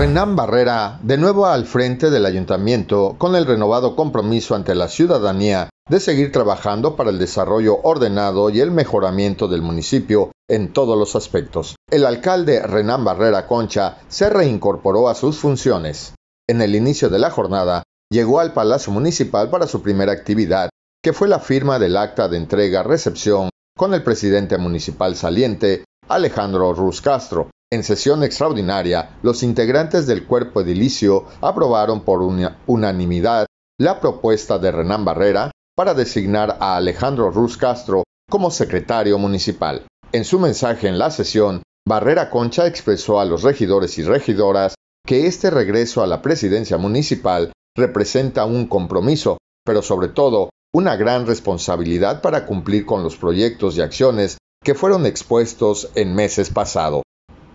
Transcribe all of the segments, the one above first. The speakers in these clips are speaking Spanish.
Renan Barrera, de nuevo al frente del ayuntamiento, con el renovado compromiso ante la ciudadanía de seguir trabajando para el desarrollo ordenado y el mejoramiento del municipio en todos los aspectos. El alcalde Renan Barrera Concha se reincorporó a sus funciones. En el inicio de la jornada, llegó al Palacio Municipal para su primera actividad, que fue la firma del acta de entrega-recepción con el presidente municipal saliente, Alejandro Ruz Castro, en sesión extraordinaria, los integrantes del cuerpo edilicio aprobaron por unanimidad la propuesta de Renán Barrera para designar a Alejandro Ruz Castro como secretario municipal. En su mensaje en la sesión, Barrera Concha expresó a los regidores y regidoras que este regreso a la presidencia municipal representa un compromiso, pero sobre todo una gran responsabilidad para cumplir con los proyectos y acciones que fueron expuestos en meses pasados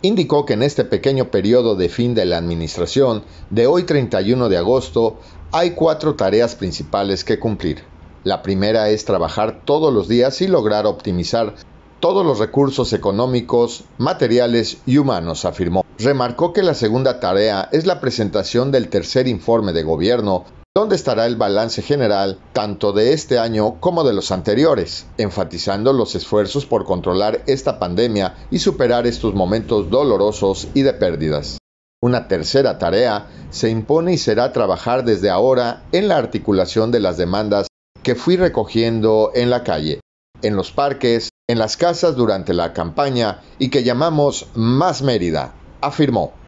indicó que en este pequeño periodo de fin de la administración, de hoy 31 de agosto, hay cuatro tareas principales que cumplir. La primera es trabajar todos los días y lograr optimizar todos los recursos económicos, materiales y humanos, afirmó. Remarcó que la segunda tarea es la presentación del tercer informe de gobierno Dónde estará el balance general tanto de este año como de los anteriores, enfatizando los esfuerzos por controlar esta pandemia y superar estos momentos dolorosos y de pérdidas. Una tercera tarea se impone y será trabajar desde ahora en la articulación de las demandas que fui recogiendo en la calle, en los parques, en las casas durante la campaña y que llamamos Más Mérida, afirmó.